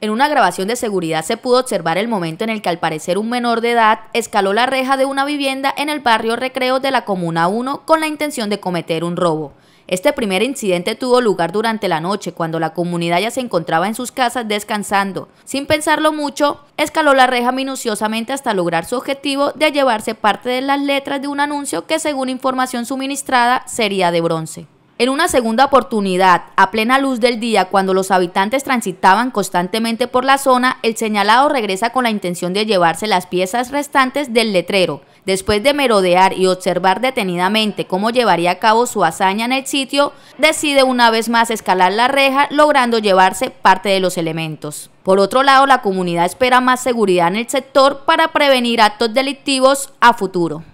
En una grabación de seguridad se pudo observar el momento en el que al parecer un menor de edad escaló la reja de una vivienda en el barrio Recreo de la Comuna 1 con la intención de cometer un robo. Este primer incidente tuvo lugar durante la noche cuando la comunidad ya se encontraba en sus casas descansando. Sin pensarlo mucho, escaló la reja minuciosamente hasta lograr su objetivo de llevarse parte de las letras de un anuncio que según información suministrada sería de bronce. En una segunda oportunidad, a plena luz del día, cuando los habitantes transitaban constantemente por la zona, el señalado regresa con la intención de llevarse las piezas restantes del letrero. Después de merodear y observar detenidamente cómo llevaría a cabo su hazaña en el sitio, decide una vez más escalar la reja, logrando llevarse parte de los elementos. Por otro lado, la comunidad espera más seguridad en el sector para prevenir actos delictivos a futuro.